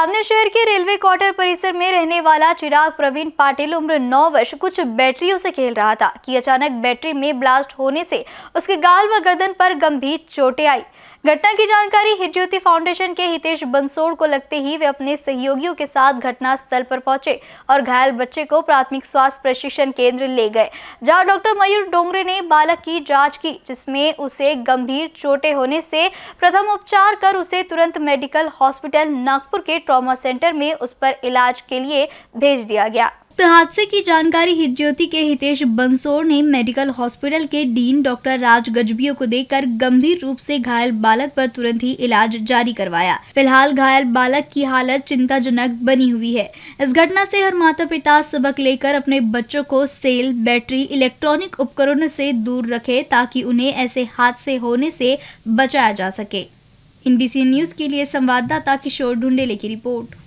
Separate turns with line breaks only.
सामने शहर के रेलवे क्वार्टर परिसर में रहने वाला चिराग प्रवीण पाटिल उम्र 9 वर्ष कुछ बैटरियों से खेल रहा था कि अचानक बैटरी में ब्लास्ट होने से उसके गाल व गर्दन पर गंभीर चोटें आई घटना की जानकारी हिज्योति फाउंडेशन के हितेश बंसोड़ को लगते ही वे अपने सहयोगियों के साथ घटना स्थल पर पहुंचे और घायल बच्चे को प्राथमिक स्वास्थ्य प्रशिक्षण केंद्र ले गए जहां डॉक्टर मयूर डोंगरे ने बालक की जांच की जिसमें उसे गंभीर चोटें होने से प्रथम उपचार कर उसे तुरंत मेडिकल हॉस्पिटल नागपुर के ट्रामा सेंटर में उस पर इलाज के लिए भेज दिया गया तो हादसे की जानकारी हिज्योति के हितेश बंसोर ने मेडिकल हॉस्पिटल के डीन डॉक्टर राज गजबियों को देकर गंभीर रूप से घायल बालक पर तुरंत ही इलाज जारी करवाया फिलहाल घायल बालक की हालत चिंताजनक बनी हुई है इस घटना से हर माता पिता सबक लेकर अपने बच्चों को सेल बैटरी इलेक्ट्रॉनिक उपकरण से दूर रखे ताकि उन्हें ऐसे हादसे होने से बचाया जा सके इन न्यूज के लिए संवाददाता किशोर ढूंढेले की रिपोर्ट